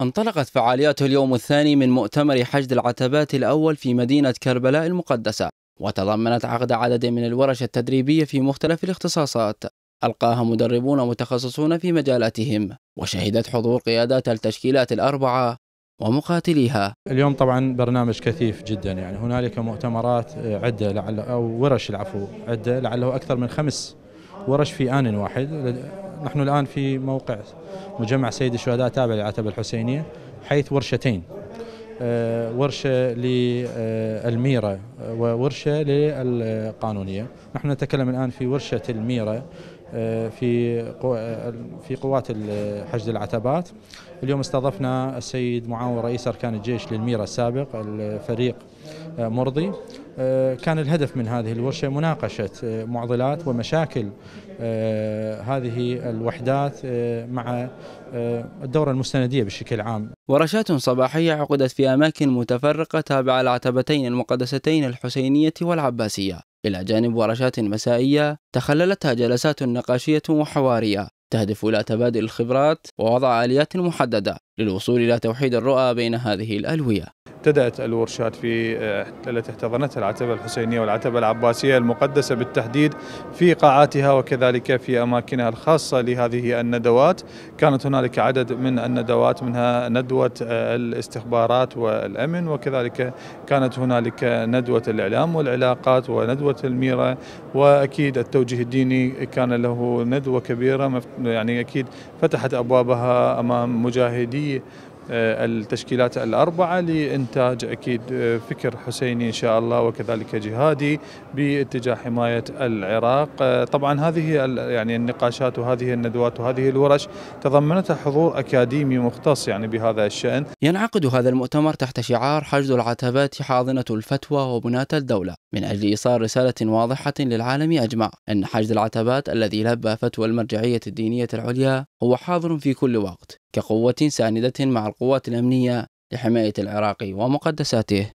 انطلقت فعاليات اليوم الثاني من مؤتمر حشد العتبات الأول في مدينة كربلاء المقدسة وتضمنت عقد عدد من الورش التدريبية في مختلف الاختصاصات ألقاها مدربون متخصصون في مجالاتهم وشهدت حضور قيادات التشكيلات الأربعة ومقاتليها اليوم طبعا برنامج كثيف جدا يعني هنالك مؤتمرات آه، عدة لعل أو ورش العفو عدة لعله أكثر من خمس ورش في آن واحد نحن الآن في موقع مجمع سيد الشهداء تابع للعتبة الحسينية حيث ورشتين آه، ورشة للميرة آه، وورشة للقانونية نحن نتكلم الآن في ورشة الميرة آه، في في قوات حشد العتبات اليوم استضفنا السيد معاون رئيس أركان الجيش للميرة السابق الفريق مرضي آه، كان الهدف من هذه الورشة مناقشة آه، معضلات ومشاكل آه، هذه الوحدات مع الدورة المستندية بشكل عام ورشات صباحية عقدت في أماكن متفرقة تابعة العتبتين المقدستين الحسينية والعباسية إلى جانب ورشات مسائية تخللتها جلسات نقاشية وحوارية تهدف إلى تبادل الخبرات ووضع آليات محددة للوصول إلى توحيد الرؤى بين هذه الألوية ابتدأت الورشات في آه، التي احتضنتها العتبة الحسينية والعتبة العباسية المقدسة بالتحديد في قاعاتها وكذلك في أماكنها الخاصة لهذه الندوات كانت هنالك عدد من الندوات منها ندوة آه، الاستخبارات والأمن وكذلك كانت هنالك ندوة الإعلام والعلاقات وندوة الميرة وأكيد التوجيه الديني كان له ندوة كبيرة يعني أكيد فتحت أبوابها أمام مجاهدي آه، التشكيلات الأربعة لإنتاج أكيد آه، فكر حسيني إن شاء الله وكذلك جهادي باتجاه حماية العراق آه، طبعا هذه يعني النقاشات وهذه الندوات وهذه الورش تضمنتها حضور أكاديمي مختص يعني بهذا الشأن ينعقد هذا المؤتمر تحت شعار حشد العتبات حاضنة الفتوى وبناة الدولة من أجل إيصال رسالة واضحة للعالم أجمع أن حشد العتبات الذي لبى فتوى المرجعية الدينية العليا هو حاضر في كل وقت كقوة ساندة مع القوات الأمنية لحماية العراق ومقدساته